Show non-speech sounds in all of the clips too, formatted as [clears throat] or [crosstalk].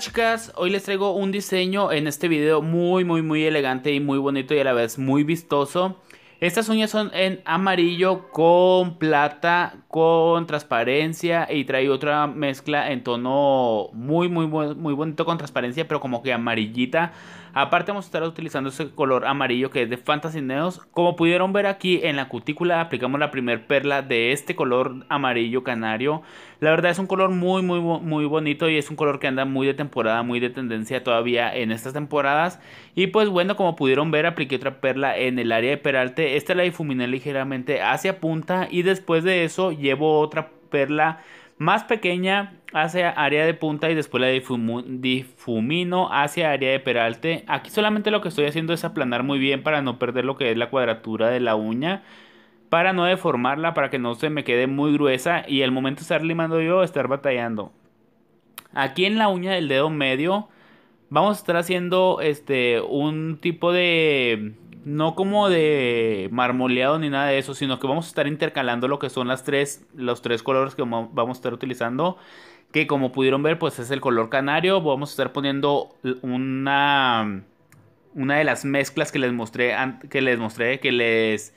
chicas, hoy les traigo un diseño en este video muy, muy, muy elegante y muy bonito y a la vez muy vistoso. Estas uñas son en amarillo con plata, con transparencia y trae otra mezcla en tono muy, muy, muy, muy bonito con transparencia, pero como que amarillita Aparte vamos a estar utilizando ese color amarillo que es de Fantasy Neos. Como pudieron ver aquí en la cutícula aplicamos la primer perla de este color amarillo canario. La verdad es un color muy muy muy bonito y es un color que anda muy de temporada, muy de tendencia todavía en estas temporadas. Y pues bueno, como pudieron ver apliqué otra perla en el área de peralte. Esta la difuminé ligeramente hacia punta y después de eso llevo otra perla más pequeña hacia área de punta y después la difumino hacia área de peralte. Aquí solamente lo que estoy haciendo es aplanar muy bien para no perder lo que es la cuadratura de la uña. Para no deformarla, para que no se me quede muy gruesa y al momento de estar limando yo, estar batallando. Aquí en la uña del dedo medio vamos a estar haciendo este un tipo de no como de marmoleado ni nada de eso, sino que vamos a estar intercalando lo que son las tres, los tres colores que vamos a estar utilizando, que como pudieron ver, pues es el color canario, vamos a estar poniendo una, una de las mezclas que les mostré, que les mostré, que les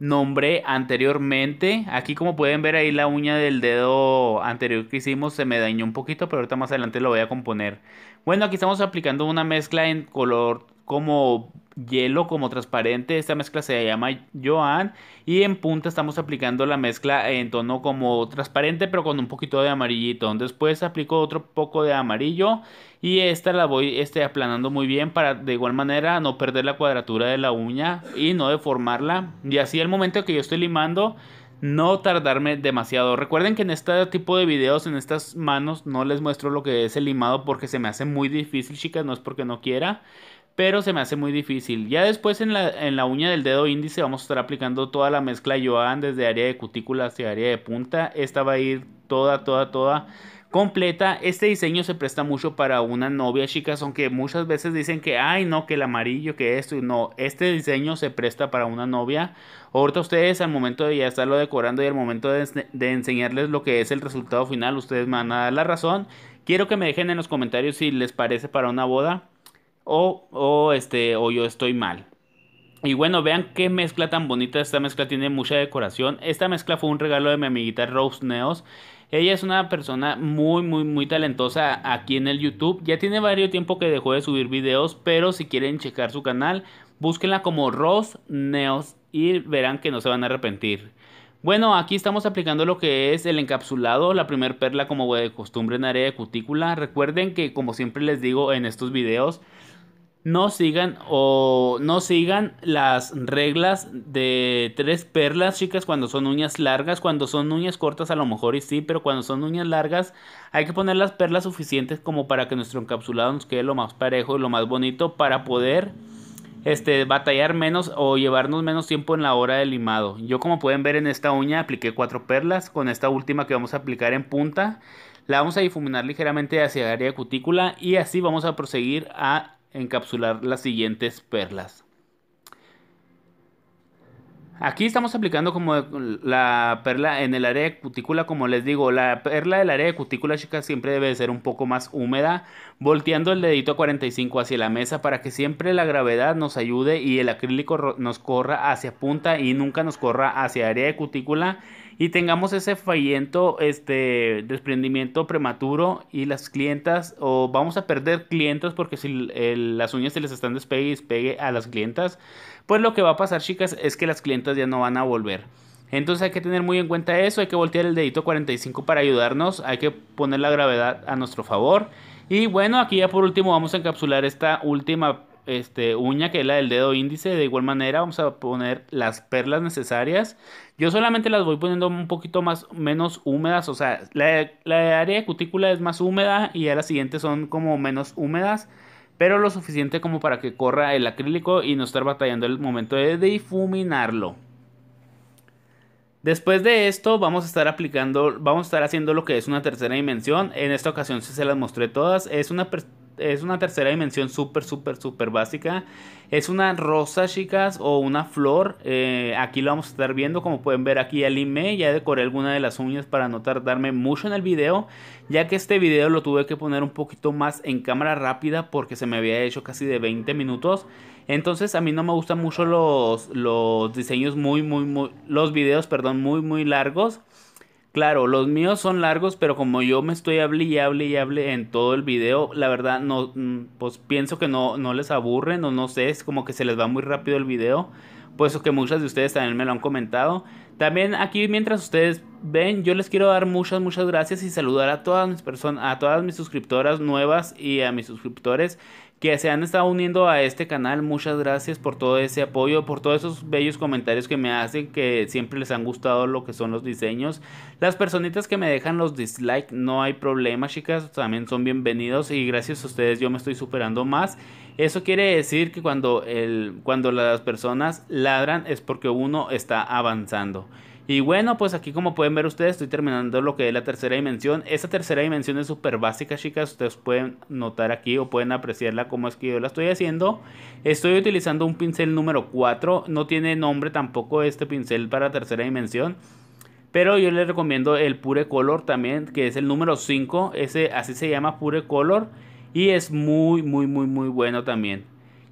nombré anteriormente. Aquí como pueden ver ahí la uña del dedo anterior que hicimos se me dañó un poquito, pero ahorita más adelante lo voy a componer. Bueno, aquí estamos aplicando una mezcla en color como hielo, como transparente. Esta mezcla se llama Joan. Y en punta estamos aplicando la mezcla en tono como transparente, pero con un poquito de amarillito. Después aplico otro poco de amarillo. Y esta la voy este, aplanando muy bien para de igual manera no perder la cuadratura de la uña y no deformarla. Y así al momento que yo estoy limando no tardarme demasiado. Recuerden que en este tipo de videos, en estas manos, no les muestro lo que es el limado porque se me hace muy difícil, chicas, no es porque no quiera pero se me hace muy difícil. Ya después en la, uña del dedo índice vamos a estar aplicando toda la mezcla Joan desde área de cutícula hacia área de punta. Esta va a ir toda, toda, toda completa. Este diseño se presta mucho para una novia, chicas, aunque muchas veces dicen que, ay, no, que el amarillo, que esto, no, este diseño se presta para una novia. Ahorita ustedes al momento de ya estarlo decorando y al momento de, de enseñarles lo que es el resultado final, ustedes me van a dar la razón. Quiero que me dejen en los comentarios si les parece para una boda o, este, o yo estoy mal. Y bueno, vean qué mezcla tan bonita. Esta mezcla tiene mucha decoración. Esta mezcla fue un regalo de mi amiguita Rose Neos. Ella es una persona muy, muy, muy talentosa aquí en el YouTube. Ya tiene varios tiempo que dejó de subir videos, pero si quieren checar su canal, búsquenla como Rose Neos y verán que no se van a arrepentir. Bueno, aquí estamos aplicando lo que es el encapsulado, la primer perla como de costumbre en área de cutícula. Recuerden que como siempre les digo en estos videos, no sigan o no sigan las reglas de tres perlas, chicas, cuando son uñas largas, cuando son uñas cortas a lo mejor y sí, pero cuando son uñas largas hay que poner las perlas suficientes como para que nuestro encapsulado nos quede lo más parejo y lo más bonito para poder este, batallar menos o llevarnos menos tiempo en la hora de limado. Yo como pueden ver en esta uña apliqué cuatro perlas con esta última que vamos a aplicar en punta. La vamos a difuminar ligeramente hacia el área cutícula y así vamos a proseguir a encapsular las siguientes perlas. Aquí estamos aplicando como la perla en el área de cutícula, como les digo, la perla del área de cutícula, chicas, siempre debe ser un poco más húmeda, volteando el dedito a 45 hacia la mesa para que siempre la gravedad nos ayude y el acrílico nos corra hacia punta y nunca nos corra hacia área de cutícula y tengamos ese fallento, este desprendimiento prematuro y las clientas o vamos a perder clientas porque si las uñas se les están despegue y despegue a las clientas pues lo que va a pasar, chicas, es que las clientas ya no van a volver. Entonces hay que tener muy en cuenta eso, hay que voltear el dedito 45 para ayudarnos, hay que poner la gravedad a nuestro favor. Y bueno, aquí ya por último vamos a encapsular esta última este, uña que es la del dedo índice. De igual manera vamos a poner las perlas necesarias. Yo solamente las voy poniendo un poquito más menos húmedas. O sea, la, área de cutícula es más húmeda y ya las siguientes son como menos húmedas pero lo suficiente como para que corra el acrílico y no estar batallando el momento de difuminarlo. Después de esto vamos a estar aplicando, vamos a estar haciendo lo que es una tercera dimensión. En esta ocasión se las mostré todas. Es una es una tercera dimensión súper, súper, súper básica. Es una rosa, chicas, o una flor. Eh, aquí lo vamos a estar viendo. Como pueden ver aquí ya limé, ya decoré alguna de las uñas para no tardarme mucho en el video. Ya que este video lo tuve que poner un poquito más en cámara rápida porque se me había hecho casi de 20 minutos. Entonces a mí no me gustan mucho los, los diseños muy, muy, muy... Los videos, perdón, muy, muy largos. Claro, los míos son largos, pero como yo me estoy hable y hable y hable en todo el video, la verdad no, mm, pues pienso que no, no les aburren o no sé, es como que se les va muy rápido el video, puesto que muchas de ustedes también me lo han comentado. También aquí mientras ustedes ven, yo les quiero dar muchas, muchas gracias y saludar a todas mis personas, a todas mis suscriptoras nuevas y a mis suscriptores que se han estado uniendo a este canal. Muchas gracias por todo ese apoyo, por todos esos bellos comentarios que me hacen, que siempre les han gustado lo que son los diseños. Las personitas que me dejan los dislikes, no hay problema, chicas, también son bienvenidos y gracias a ustedes yo me estoy superando más. Eso quiere decir que cuando, el, cuando las personas ladran es porque uno está avanzando. Y bueno, pues aquí como pueden ver ustedes estoy terminando lo que es la tercera dimensión. Esta tercera dimensión es súper básica, chicas. Ustedes pueden notar aquí o pueden apreciarla como es que yo la estoy haciendo. Estoy utilizando un pincel número 4. No tiene nombre tampoco este pincel para tercera dimensión. Pero yo les recomiendo el Pure Color también, que es el número 5. Ese, así se llama Pure Color. Y es muy, muy, muy, muy bueno también.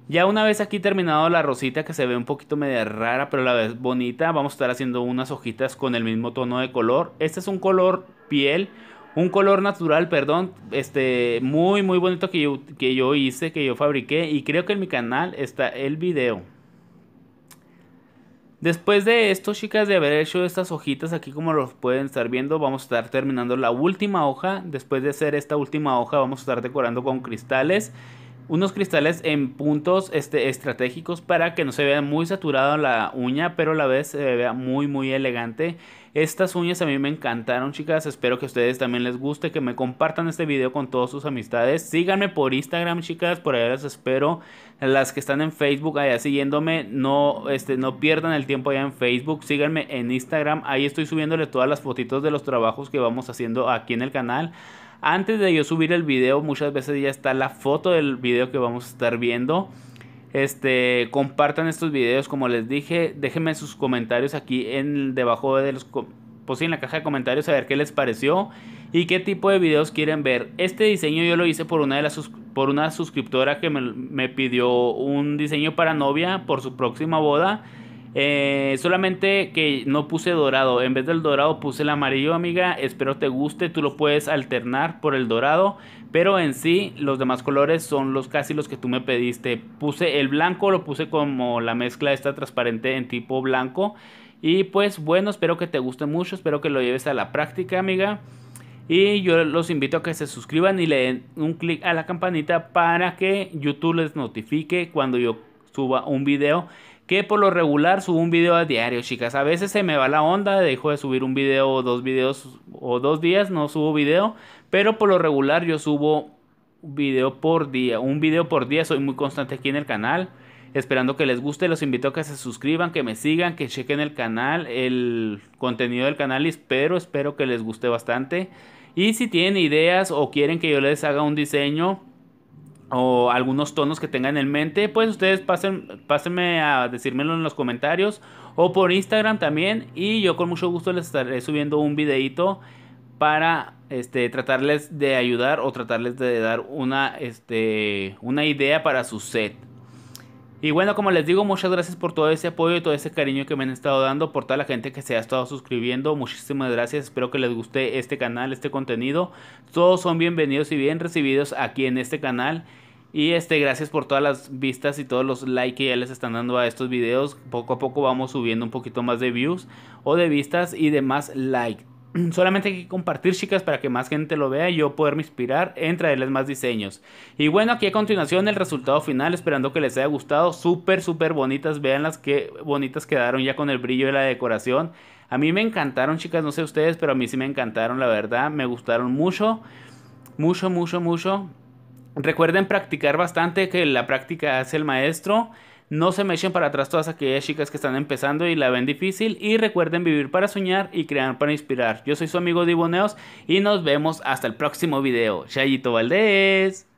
Ya una vez aquí terminado la rosita que se ve un poquito media rara, pero la vez bonita, vamos a estar haciendo unas hojitas con el mismo tono de color. Este es un color piel, un color natural, perdón, este muy muy bonito que yo, que yo hice, que yo fabriqué y creo que en mi canal está el video. Después de esto, chicas, de haber hecho estas hojitas aquí como los pueden estar viendo, vamos a estar terminando la última hoja. Después de hacer esta última hoja, vamos a estar decorando con cristales unos cristales en puntos este, estratégicos para que no se vea muy saturada la uña, pero a la vez se vea muy muy elegante. Estas uñas a mí me encantaron, chicas. Espero que a ustedes también les guste, que me compartan este video con todas sus amistades. Síganme por Instagram, chicas, por allá les espero. Las que están en Facebook allá siguiéndome, no, este, no pierdan el tiempo allá en Facebook. Síganme en Instagram, ahí estoy subiéndole todas las fotitos de los trabajos que vamos haciendo aquí en el canal. Antes de yo subir el video, muchas veces ya está la foto del video que vamos a estar viendo. Este, compartan estos videos, como les dije, déjenme sus comentarios aquí en debajo de los pues en la caja de comentarios a ver qué les pareció y qué tipo de videos quieren ver. Este diseño yo lo hice por una de las por una suscriptora que me, me pidió un diseño para novia por su próxima boda. Eh, solamente que no puse dorado. En vez del dorado puse el amarillo, amiga. Espero te guste. Tú lo puedes alternar por el dorado. Pero en sí, los demás colores son los casi los que tú me pediste. Puse el blanco, lo puse como la mezcla esta transparente en tipo blanco. Y pues bueno, espero que te guste mucho. Espero que lo lleves a la práctica, amiga. Y yo los invito a que se suscriban y le den un clic a la campanita para que YouTube les notifique cuando yo suba un video que por lo regular subo un video a diario, chicas. A veces se me va la onda, dejo de subir un video o dos videos o dos días, no subo video, pero por lo regular yo subo video por día, un video por día, soy muy constante aquí en el canal. Esperando que les guste, los invito a que se suscriban, que me sigan, que chequen el canal, el contenido del canal y espero, espero que les guste bastante. Y si tienen ideas o quieren que yo les haga un diseño, o algunos tonos que tengan en mente, pues ustedes pasen, pásenme a decírmelo en los comentarios o por Instagram también y yo con mucho gusto les estaré subiendo un videito para este, tratarles de ayudar o tratarles de dar una este, idea para su set. Y bueno, como les digo, muchas gracias por todo ese apoyo y todo ese cariño que me han estado dando, por toda la gente que se ha estado suscribiendo. Muchísimas gracias, espero que les guste este canal, este contenido. Todos son bienvenidos y bien recibidos aquí en este canal. Y este, gracias por todas las vistas y todos los likes que ya les están dando a estos videos. Poco a poco vamos subiendo un poquito más de views o de vistas y de más likes. [clears throat] Solamente hay que compartir, chicas, para que más gente lo vea y yo poderme inspirar en traerles más diseños. Y bueno, aquí a continuación el resultado final, esperando que les haya gustado. Súper, súper bonitas. Vean las que bonitas quedaron ya con el brillo de la decoración. A mí me encantaron, chicas, no sé ustedes, pero a mí sí me encantaron, la verdad. Me gustaron mucho, mucho, mucho, mucho. Recuerden practicar bastante, que la práctica hace el maestro. No se me para atrás todas aquellas chicas que están empezando y la ven difícil. Y recuerden vivir para soñar y crear para inspirar. Yo soy su amigo Diboneos y nos vemos hasta el próximo video. Chayito Valdés.